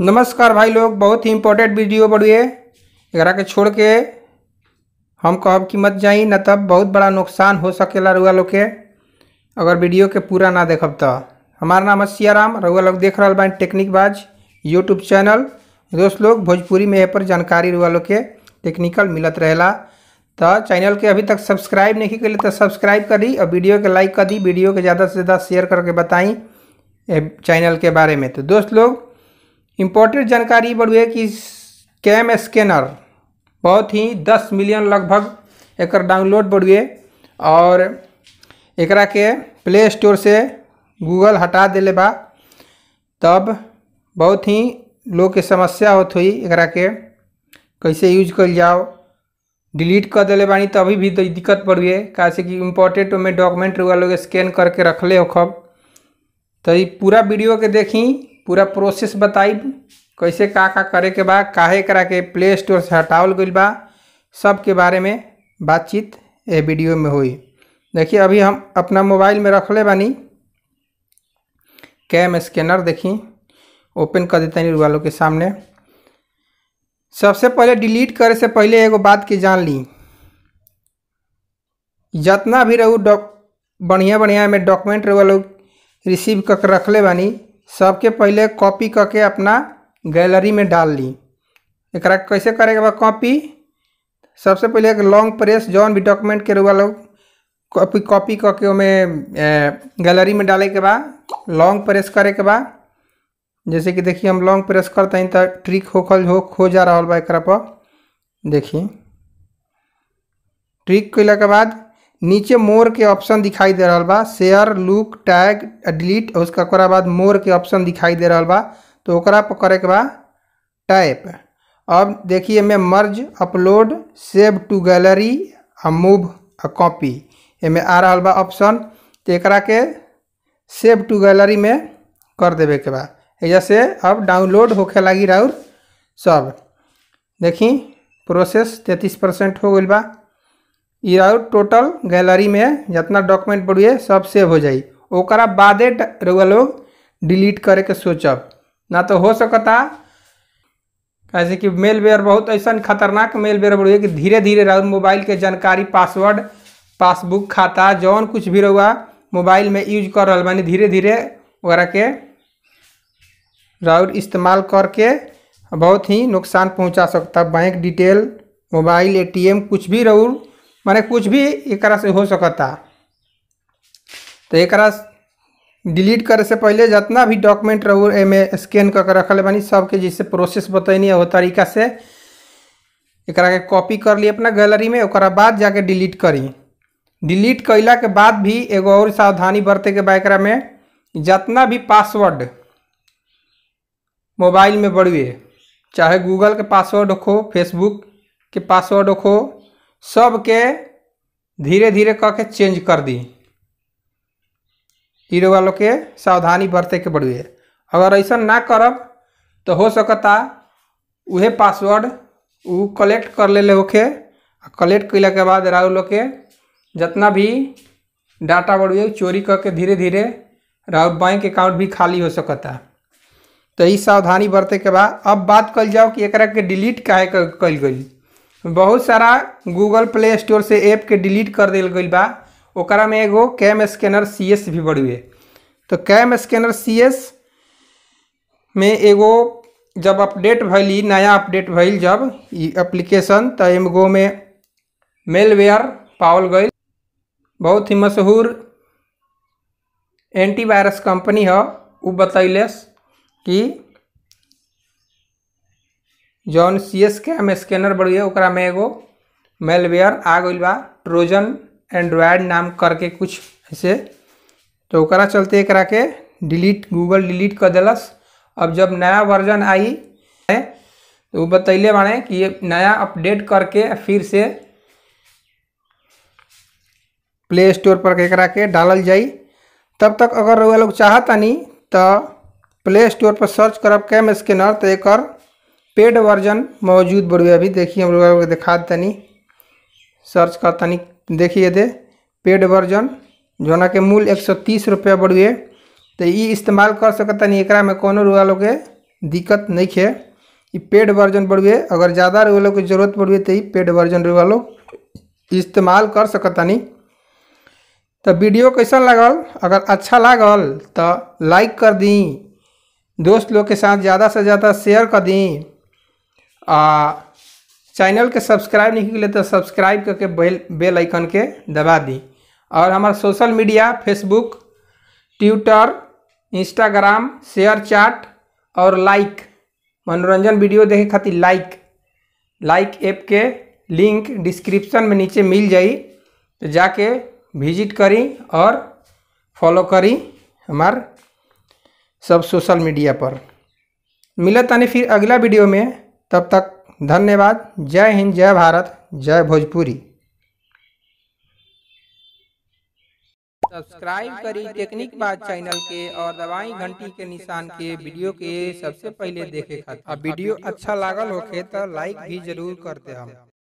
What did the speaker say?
नमस्कार भाई लोग बहुत ही इम्पोर्टेंट वीडियो बढ़िए एकरा के छोड़ के हम कहब कि मत जाई न तब बहुत बड़ा नुकसान हो सकेला रुआ लोग के अगर वीडियो के पूरा ना देखब तो हमारा नाम है सियाराम रुआ लोग देख रहा बानी टेक्निक बाज यूट्यूब चैनल दोस्त लोग भोजपुरी में यहाँ पर जानकारी रुआ लोग के टेक्निकल मिलत रहेला तो चैनल के अभी तक सब्सक्राइब नहीं कर तो सब्सक्राइब करी और वीडियो के लाइक कर दी वीडियो के ज़्यादा से ज़्यादा शेयर करके बताई चैनल के बारे में तो दोस्त लोग इम्पोर्टेंट जानकारी है कि कैम स्कैनर बहुत ही दस मिलियन लगभग एक डाउनलोड बढ़िए और एकरा के प्ले स्टोर से गूगल हटा दिले बा तब बहुत ही लोग के समस्या होत हुई एकरा के कैसे यूज कर जाओ डिलीट कर दिले बानी तो अभी भी दिक्कत पड़िए कैसे कि इम्पोर्टेंट में डॉक्यूमेंट हुआ लोग स्कैन करके रखले हो खब तो पूरा वीडियो के देखी पूरा प्रोसेस बताई कैसे का का करे के बाद काहे करा के प्ले स्टोर से हटावल गई बा सब के बारे में बातचीत ए वीडियो में हुई देखिए अभी हम अपना मोबाइल में रख ले बानी कैम स्कैनर देखी ओपन कर देते हैं वालों के सामने सबसे पहले डिलीट करे से पहले एगो बात की जान ली जितना भी रहू डॉक बढ़िया बढ़िया में डॉक्यूमेंट रहू लोग रिसीव कर रखले बानी सबके पहले कॉपी करके अपना गैलरी में डाल ली एक कैसे करेंगे बा कॉपी सबसे पहले एक लॉन्ग प्रेस जौन भी डॉक्यूमेंट के रुआ लोग कॉपी कॉपी करके में गैलरी में डाले के बाद लॉन्ग प्रेस करे के बाद जैसे कि देखिए हम लॉन्ग प्रेस करते हैं तो ट्रिक खल हो खो जा रहा बा एक पर देखिए ट्रिक कैला के बाद नीचे मोर के ऑप्शन दिखाई दे रहा बा शेयर लुक टैग डिलीट उसका बाद मोर के ऑप्शन दिखाई दे रहा बा तो ओकरा पर करे के बा टाइप अब देखिए मैं merge upload save to gallery आ मूव आ कॉपी एमे आ रहा बा ऑप्शन तो एक के सेव टू गैलरी में कर देवे के बाद एजा से अब डाउनलोड होके लगी राउर सब देखी प्रोसेस तैंतीस परसेंट हो गई बा यार टोटल गैलरी में जितना डॉक्यूमेंट पड़िए सब सेव हो जाए ओकरा बादे लोग डिलीट करे के सोचब ना तो हो सकता कैसे कि मेल वेयर बहुत ऐसा खतरनाक मेल वेयर बढ़ू कि धीरे धीरे रउआ मोबाइल के जानकारी पासवर्ड पासबुक खाता जौन कुछ भी रहुआ मोबाइल में यूज कर रहा मानी धीरे धीरे वगैरह के राउर इस्तेमाल करके बहुत ही नुकसान पहुंचा सकता बैंक डिटेल मोबाइल एटीएम कुछ भी रहू माने कुछ भी एक से हो सकता तो एक डिलीट करे से पहले जितना भी डॉक्यूमेंट रहू एमे स्कैन करके रखल बनी सबके जैसे प्रोसेस बतैनी है वो तरीका से एक कॉपी कर ली अपना गैलरी में और बाद जाके डिलीट करी डिलीट कैला के बाद भी एगो और सावधानी बरते के बाद में जितना भी पासवर्ड मोबाइल में बढ़ुए चाहे गूगल के पासवर्ड हो फेसबुक के पासवर्ड हो सबके धीरे धीरे कह के चेंज कर दी हीरो वालों के सावधानी बरते के पड़िए अगर ऐसा ना करब तो हो सकता उहे पासवर्ड उ कलेक्ट कर ले, ले होके कलेक्ट कैल के बाद राहुल लोग के जितना भी डाटा बढ़िए चोरी करके धीरे धीरे राहुल बैंक अकाउंट भी खाली हो सकता तो इस सावधानी बरते के बाद अब बात कल जाओ कि एक के डिलीट काहे कल गई बहुत सारा गूगल प्ले स्टोर से ऐप के डिलीट कर दिल गई बा में एगो कैम स्कैनर सी एस भी बढ़ुए तो कैम स्कैनर सी एस में एगो जब अपडेट भैली नया अपडेट भैल जब एप्लीकेशन तो एमगो में मेलवेयर पावल गई बहुत ही मशहूर एंटीवायरस कंपनी है वो बतैलस कि जौन सी एस कैम स्कैनर बढ़िया ओकरा में एगो मेलवेयर आ गई बा ट्रोजन एंड्रॉयड नाम करके कुछ ऐसे तो ओकरा चलते एक के डिलीट गूगल डिलीट कर दिलस अब जब नया वर्जन आई है तो वो बतैले बने कि ये नया अपडेट करके फिर से प्ले स्टोर पर एक के डालल जाए तब तक अगर वह लोग नहीं तो प्ले स्टोर पर सर्च करब कैम स्कैनर तो एक पेड वर्जन मौजूद बड़ू अभी देखिए हम लोग दिखा तनी सर्च कर तनी देखिए दे पेड वर्जन जोना के मूल एक सौ तीस रुपया बढ़ुए तो ये इस्तेमाल कर सकतनी एक में कोनो रुआ लोग के दिक्कत नहीं है ये पेड वर्जन बढ़ुए अगर ज़्यादा रुआ लोग की जरूरत पड़ू तो ये पेड वर्जन रुआ लोग इस्तेमाल कर सकतनी तो वीडियो कैसा लागल अगर अच्छा लागल तो लाइक कर दी दोस्त लोग के साथ ज़्यादा से ज़्यादा शेयर कर दी चैनल के सब्सक्राइब नहीं किए तो सब्सक्राइब करके बेल बेल आइकन के दबा दी और हमारा social media Facebook Twitter Instagram ShareChat और लाइक मनोरंजन वीडियो देखे खातिर लाइक लाइक ऐप के लिंक डिस्क्रिप्शन में नीचे मिल जाए तो जाके विजिट करी और फॉलो करी हमार सब सोशल मीडिया पर मिलत तानी फिर अगला वीडियो में तब तक धन्यवाद जय हिंद जय भारत जय भोजपुरी सब्सक्राइब करी टेक्निक बात चैनल के और दवाई घंटी के निशान के वीडियो के सबसे पहले देखे खातिर वीडियो अच्छा लागल होके तो लाइक भी जरूर करते हम